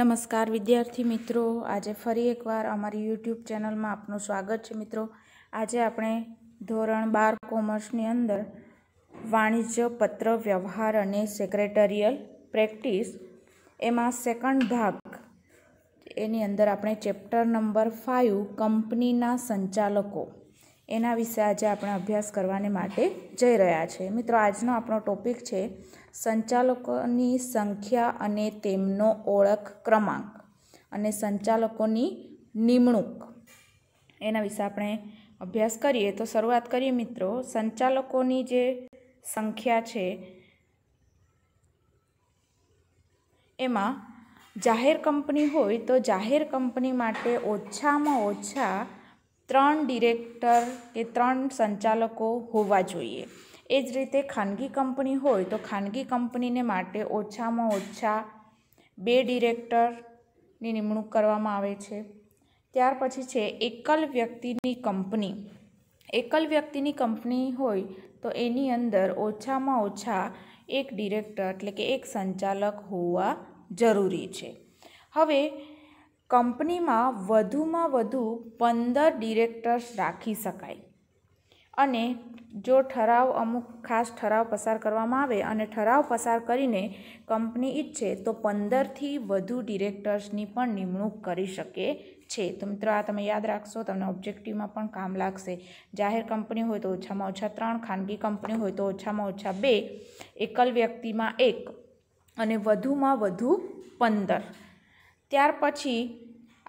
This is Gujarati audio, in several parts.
નમસ્કાર વિદ્યાર્થી મિત્રો આજે ફરી એકવાર અમારી યુટ્યુબ ચેનલમાં આપનું સ્વાગત છે મિત્રો આજે આપણે ધોરણ બાર કોમર્સની અંદર વાણિજ્ય પત્ર વ્યવહાર અને સેક્રેટરિયલ પ્રેક્ટિસ એમાં સેકન્ડ ભાગ એની અંદર આપણે ચેપ્ટર નંબર ફાઇવ કંપનીના સંચાલકો એના વિશે આજે આપણે અભ્યાસ કરવાને માટે જઈ રહ્યા છે મિત્રો આજનો આપણો ટોપિક છે સંચાલકોની સંખ્યા અને તેમનો ઓળખ ક્રમાંક અને સંચાલકોની નિમણૂક એના વિશે આપણે અભ્યાસ કરીએ તો શરૂઆત કરીએ મિત્રો સંચાલકોની જે સંખ્યા છે એમાં જાહેર કંપની હોય તો જાહેર કંપની માટે ઓછામાં ઓછા ત્રણ ડિરેક્ટર કે ત્રણ સંચાલકો હોવા જોઈએ એ જ રીતે ખાનગી કંપની હોય તો ખાનગી કંપનીને માટે ઓછામાં ઓછા બે ડિરેક્ટરની નિમણૂક કરવામાં આવે છે ત્યાર પછી છે એકલ વ્યક્તિની કંપની એકલ વ્યક્તિની કંપની હોય તો એની અંદર ઓછામાં ઓછા એક ડિરેક્ટર એટલે કે એક સંચાલક હોવા જરૂરી છે હવે કંપનીમાં વધુમાં વધુ પંદર ડિરેક્ટર્સ રાખી શકાય અને જો ઠરાવ અમુક ખાસ ઠરાવ પસાર કરવામાં આવે અને ઠરાવ પસાર કરીને કંપની ઈચ્છે તો પંદરથી વધુ ડિરેક્ટર્સની પણ નિમણૂક કરી શકે છે તો મિત્રો આ તમે યાદ રાખશો તમને ઓબ્જેક્ટિવમાં પણ કામ લાગશે જાહેર કંપની હોય તો ઓછામાં ઓછા ત્રણ ખાનગી કંપની હોય તો ઓછામાં ઓછા બે એકલ વ્યક્તિમાં એક અને વધુમાં વધુ પંદર ત્યાર પછી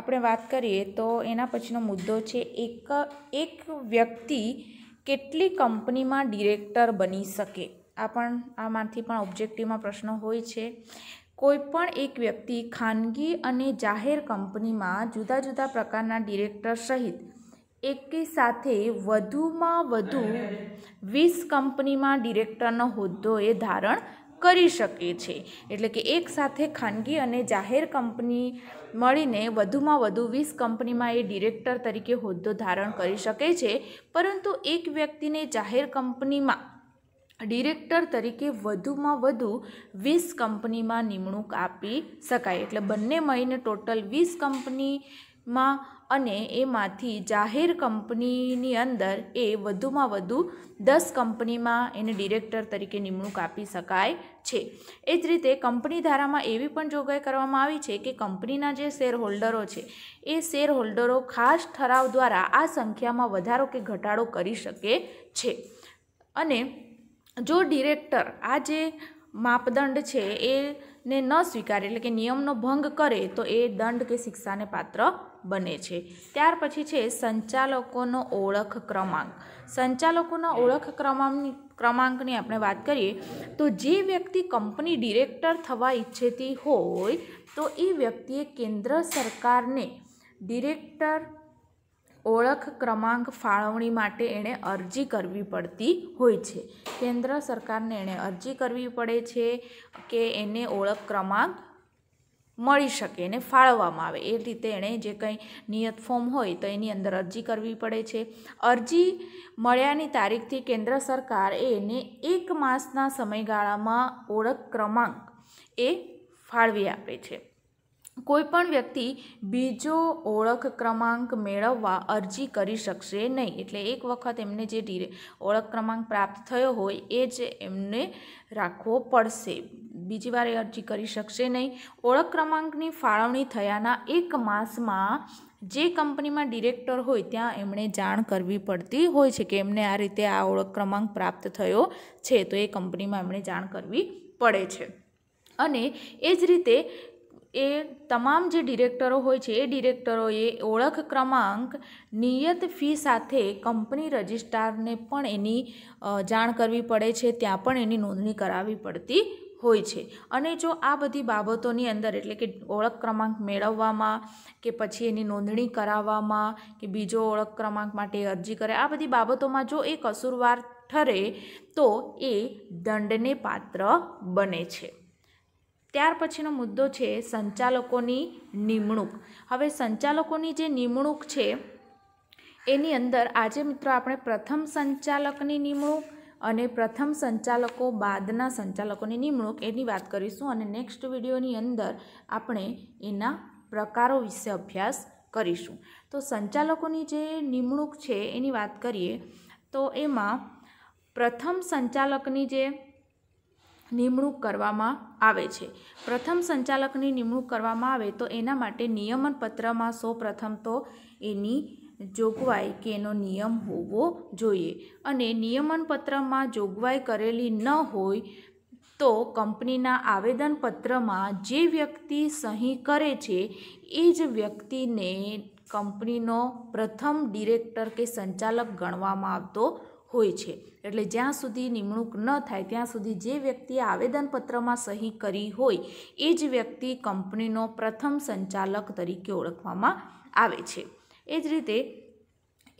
આપણે વાત કરીએ તો એના પછીનો મુદ્દો છે એક એક વ્યક્તિ કેટલી કંપનીમાં ડિરેક્ટર બની શકે આ પણ આમાંથી પણ ઓબ્જેક્ટિવમાં પ્રશ્નો હોય છે કોઈ પણ એક વ્યક્તિ ખાનગી અને જાહેર કંપનીમાં જુદા જુદા પ્રકારના ડિરેક્ટર સહિત એકી સાથે વધુમાં વધુ વીસ કંપનીમાં ડિરેક્ટરનો હોદ્દો એ ધારણ કરી શકે છે એટલે કે એકસાથે ખાનગી અને જાહેર કંપની મળીને વધુમાં વધુ વીસ કંપનીમાં એ ડિરેક્ટર તરીકે હોદ્દો ધારણ કરી શકે છે પરંતુ એક વ્યક્તિને જાહેર કંપનીમાં ડિરેક્ટર તરીકે વધુમાં વધુ વીસ કંપનીમાં નિમણૂક આપી શકાય એટલે બંને મહિને ટોટલ વીસ કંપનીમાં અને એમાંથી જાહેર કંપનીની અંદર એ વધુમાં વધુ દસ કંપનીમાં એને ડિરેક્ટર તરીકે નિમણૂક આપી શકાય છે એ જ રીતે કંપની ધારામાં એવી પણ જોગવાઈ કરવામાં આવી છે કે કંપનીના જે શેર હોલ્ડરો છે એ શેર હોલ્ડરો ખાસ ઠરાવ દ્વારા આ સંખ્યામાં વધારો કે ઘટાડો કરી શકે છે અને જો ડિરેક્ટર આ જે માપદંડ છે એ ને ન સ્વીકારે એટલે કે નિયમનો ભંગ કરે તો એ દંડ કે શિક્ષાને પાત્ર બને છે ત્યાર પછી છે સંચાલકોનો ઓળખ ક્રમાંક સંચાલકોના ઓળખ ક્રમાંક ક્રમાંકની આપણે વાત કરીએ તો જે વ્યક્તિ કંપની ડિરેક્ટર થવા ઈચ્છતી હોય તો એ વ્યક્તિએ કેન્દ્ર સરકારને ડિરેક્ટર ઓળખ ક્રમાંક ફાળવણી માટે એણે અરજી કરવી પડતી હોય છે કેન્દ્ર સરકારને એણે અરજી કરવી પડે છે કે એને ઓળખ ક્રમાંક મળી શકે એને ફાળવવામાં આવે એ રીતે એણે જે કંઈ નિયત ફોર્મ હોય તો એની અંદર અરજી કરવી પડે છે અરજી મળ્યાની તારીખથી કેન્દ્ર સરકાર એને એક માસના સમયગાળામાં ઓળખ ક્રમાંક એ ફાળવી આપે છે કોઈપણ વ્યક્તિ બીજો ઓળખ ક્રમાંક મેળવવા અરજી કરી શકશે નહીં એટલે એક વખત એમને જે ઓળખ ક્રમાંક પ્રાપ્ત થયો હોય એ જ એમને રાખવો પડશે બીજી વાર એ અરજી કરી શકશે નહીં ઓળખ ક્રમાંકની ફાળવણી થયાના એક માસમાં જે કંપનીમાં ડિરેક્ટર હોય ત્યાં એમણે જાણ કરવી પડતી હોય છે કે એમને આ રીતે આ ઓળખ ક્રમાંક પ્રાપ્ત થયો છે તો એ કંપનીમાં એમણે જાણ કરવી પડે છે અને એ જ રીતે એ તમામ જે ડિરેક્ટરો હોય છે એ ડિરેક્ટરોએ ઓળખ ક્રમાંક નિયત ફી સાથે કંપની રજિસ્ટ્રારને પણ એની જાણ કરવી પડે છે ત્યાં પણ એની નોંધણી કરાવવી પડતી હોય છે અને જો આ બધી બાબતોની અંદર એટલે કે ઓળખ ક્રમાંક મેળવવામાં કે પછી એની નોંધણી કરાવવામાં કે બીજો ઓળખ ક્રમાંક માટે અરજી કરે આ બધી બાબતોમાં જો એ કસૂરવાર ઠરે તો એ દંડને પાત્ર બને છે ત્યાર પછીનો મુદ્દો છે સંચાલકોની નિમણૂક હવે સંચાલકોની જે નિમણૂક છે એની અંદર આજે મિત્રો આપણે પ્રથમ સંચાલકની નિમણૂક અને પ્રથમ સંચાલકો બાદના સંચાલકોની નિમણૂક એની વાત કરીશું અને નેક્સ્ટ વિડીયોની અંદર આપણે એના પ્રકારો વિશે અભ્યાસ કરીશું તો સંચાલકોની જે નિમણૂક છે એની વાત કરીએ તો એમાં પ્રથમ સંચાલકની જે નિમણૂક કરવામાં આવે છે પ્રથમ સંચાલકની નિમણૂક કરવામાં આવે તો એના માટે નિયમનપત્રમાં સૌ પ્રથમ તો એની જોગવાઈ કે એનો નિયમ હોવો જોઈએ અને નિયમનપત્રમાં જોગવાઈ કરેલી ન હોય તો કંપનીના આવેદનપત્રમાં જે વ્યક્તિ સહી કરે છે એ જ વ્યક્તિને કંપનીનો પ્રથમ ડિરેક્ટર કે સંચાલક ગણવામાં આવતો હોય છે એટલે જ્યાં સુધી નિમણૂક ન થાય ત્યાં સુધી જે વ્યક્તિએ આવેદનપત્રમાં સહી કરી હોય એ જ વ્યક્તિ કંપનીનો પ્રથમ સંચાલક તરીકે ઓળખવામાં આવે છે એ જ રીતે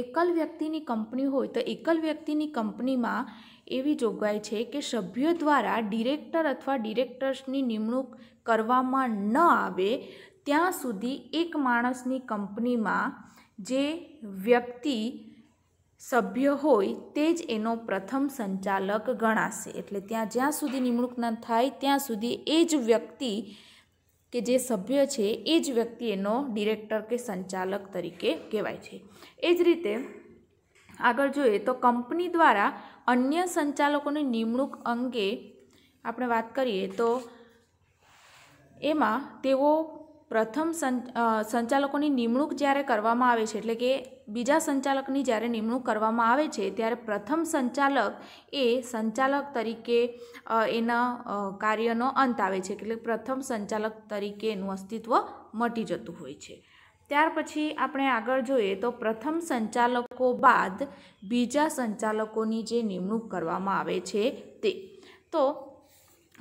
એકલ વ્યક્તિની કંપની હોય તો એકલ વ્યક્તિની કંપનીમાં એવી જોગવાઈ છે કે સભ્યો દ્વારા ડિરેક્ટર અથવા ડિરેક્ટર્સની નિમણૂક કરવામાં ન આવે ત્યાં સુધી એક માણસની કંપનીમાં જે વ્યક્તિ સભ્ય હોય તે જ એનો પ્રથમ સંચાલક ગણાશે એટલે ત્યાં જ્યાં સુધી નિમણૂક ન થાય ત્યાં સુધી એ જ વ્યક્તિ કે જે સભ્ય છે એ જ વ્યક્તિ એનો ડિરેક્ટર કે સંચાલક તરીકે કહેવાય છે એ જ રીતે આગળ જોઈએ તો કંપની દ્વારા અન્ય સંચાલકોની નિમણૂક અંગે આપણે વાત કરીએ તો એમાં તેઓ પ્રથમ સંચાલકોની નિમણૂક જ્યારે કરવામાં આવે છે એટલે કે બીજા સંચાલકની જ્યારે નિમણૂક કરવામાં આવે છે ત્યારે પ્રથમ સંચાલક એ સંચાલક તરીકે એના કાર્યનો અંત આવે છે એટલે પ્રથમ સંચાલક તરીકે એનું અસ્તિત્વ મટી જતું હોય છે ત્યાર પછી આપણે આગળ જોઈએ તો પ્રથમ સંચાલકો બાદ બીજા સંચાલકોની જે નિમણૂક કરવામાં આવે છે તે તો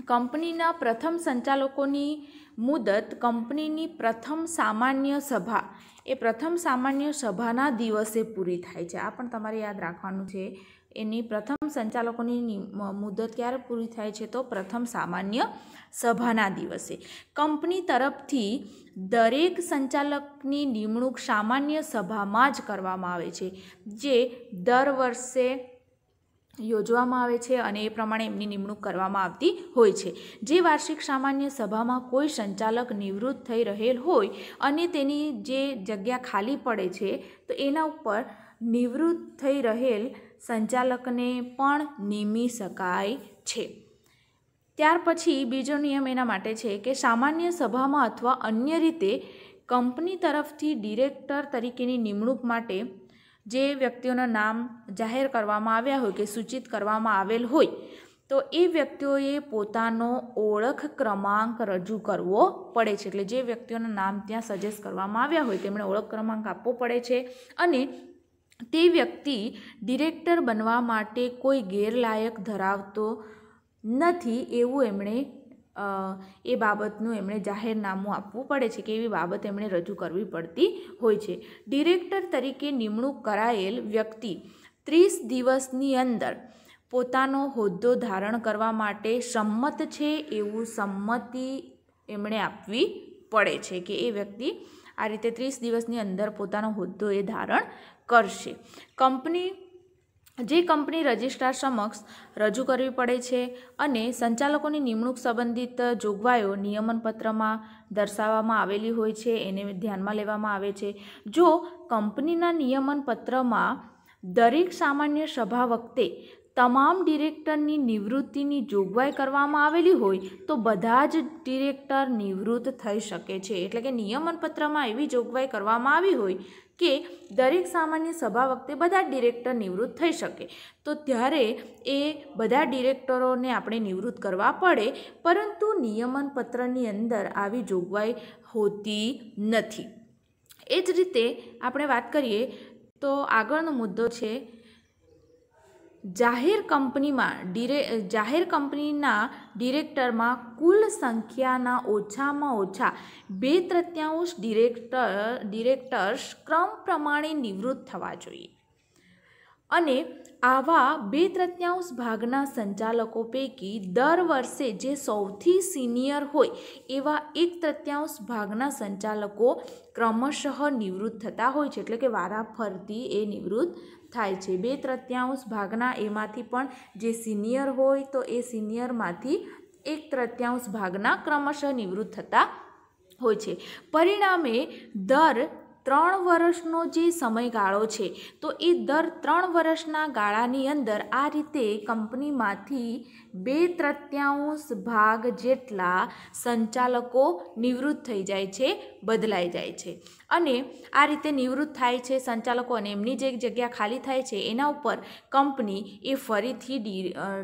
કંપનીના પ્રથમ સંચાલકોની મુદત કંપનીની પ્રથમ સામાન્ય સભા એ પ્રથમ સામાન્ય સભાના દિવસે પૂરી થાય છે આ પણ તમારે યાદ રાખવાનું છે એની પ્રથમ સંચાલકોની મુદત ક્યારે પૂરી થાય છે તો પ્રથમ સામાન્ય સભાના દિવસે કંપની તરફથી દરેક સંચાલકની નિમણૂક સામાન્ય સભામાં જ કરવામાં આવે છે જે દર વર્ષે યોજવામાં આવે છે અને એ પ્રમાણે એમની નિમણૂક કરવામાં આવતી હોય છે જે વાર્ષિક સામાન્ય સભામાં કોઈ સંચાલક નિવૃત્ત થઈ રહેલ હોય અને તેની જે જગ્યા ખાલી પડે છે તો એના ઉપર નિવૃત્ત થઈ રહેલ સંચાલકને પણ નિમી શકાય છે ત્યાર પછી બીજો નિયમ એના માટે છે કે સામાન્ય સભામાં અથવા અન્ય રીતે કંપની તરફથી ડિરેક્ટર તરીકેની નિમણૂક માટે જે વ્યક્તિઓના નામ જાહેર કરવામાં આવ્યા હોય કે સૂચિત કરવામાં આવેલ હોય તો એ વ્યક્તિઓએ પોતાનો ઓળખ ક્રમાંક રજૂ કરવો પડે છે એટલે જે વ્યક્તિઓના નામ ત્યાં સજેસ્ટ કરવામાં આવ્યા હોય તેમણે ઓળખ ક્રમાંક આપવો પડે છે અને તે વ્યક્તિ ડિરેક્ટર બનવા માટે કોઈ ગેરલાયક ધરાવતો નથી એવું એમણે એ બાબતનું એમણે જાહેરનામું આપવું પડે છે કે એવી બાબત એમણે રજૂ કરવી પડતી હોય છે ડિરેક્ટર તરીકે નિમણૂક કરાયેલ વ્યક્તિ ત્રીસ દિવસની અંદર પોતાનો હોદ્દો ધારણ કરવા માટે સંમત છે એવું સંમતિ એમણે આપવી પડે છે કે એ વ્યક્તિ આ રીતે ત્રીસ દિવસની અંદર પોતાનો હોદ્દો એ ધારણ કરશે કંપની જે કંપની રજિસ્ટ્રાર સમક્ષ રજૂ કરવી પડે છે અને સંચાલકોની નિમણૂક સંબંધિત જોગવાઈઓ નિયમનપત્રમાં દર્શાવવામાં આવેલી હોય છે એને ધ્યાનમાં લેવામાં આવે છે જો કંપનીના નિયમનપત્રમાં દરેક સામાન્ય સભા વખતે તમામ ડિરેક્ટરની નિવૃત્તિની જોગવાઈ કરવામાં આવેલી હોય તો બધા જ ડિરેક્ટર નિવૃત્ત થઈ શકે છે એટલે કે નિયમનપત્રમાં એવી જોગવાઈ કરવામાં આવી હોય કે દરેક સામાન્ય સભા વખતે બધા ડિરેક્ટર નિવૃત્ત થઈ શકે તો ત્યારે એ બધા ડિરેક્ટરોને આપણે નિવૃત્ત કરવા પડે પરંતુ નિયમન પત્રની અંદર આવી જોગવાઈ હોતી નથી એ જ રીતે આપણે વાત કરીએ તો આગળનો મુદ્દો છે જાહેર કંપનીમાં ડિરે જાહેર કંપનીના ડિરેક્ટરમાં કુલ સંખ્યાના ઓછામાં ઓછા બે તૃતીયાંશ ડિરેક્ટર ડિરેક્ટર્સ ક્રમ પ્રમાણે નિવૃત્ત થવા જોઈએ અને આવા બે તૃતીયાંશ ભાગના સંચાલકો પૈકી દર વર્ષે જે સૌથી સિનિયર હોય એવા એક તૃતીયાંશ ભાગના સંચાલકો ક્રમશઃ નિવૃત્ત થતા હોય છે એટલે કે વારાફરતી એ નિવૃત્ત થાય છે બે તૃતીયાંશ ભાગના એમાંથી પણ જે સિનિયર હોય તો એ સિનિયરમાંથી એક તૃતીયાંશ ભાગના ક્રમશઃ નિવૃત્ત થતા હોય છે પરિણામે દર ત્રણ વર્ષનો જે સમયગાળો છે તો એ દર ત્રણ વર્ષના ગાળાની અંદર આ રીતે કંપનીમાંથી બે તૃત્યાંશ ભાગ જેટલા સંચાલકો નિવૃત્ત થઈ જાય છે બદલાઈ જાય છે અને આ રીતે નિવૃત્ત થાય છે સંચાલકો અને એમની જે જગ્યા ખાલી થાય છે એના ઉપર કંપની એ ફરીથી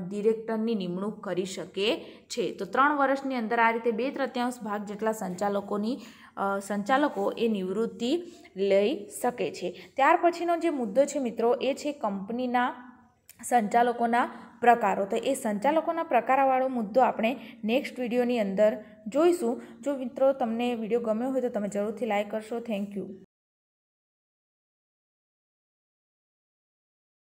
ડિરેક્ટરની નિમણૂક કરી શકે છે તો ત્રણ વર્ષની અંદર આ રીતે બે તૃત્યાંશ ભાગ જેટલા સંચાલકોની સંચાલકો એ નિવૃત્તિ લઈ શકે છે ત્યાર પછીનો જે મુદ્દો છે મિત્રો એ છે કંપનીના સંચાલકોના પ્રકારો તો એ સંચાલકોના પ્રકારવાળો મુદ્દો આપણે નેક્સ્ટ વિડીયોની અંદર જોઈશું જો મિત્રો તમને વિડીયો ગમ્યો હોય તો તમે જરૂરથી લાઇક કરશો થેન્ક યુ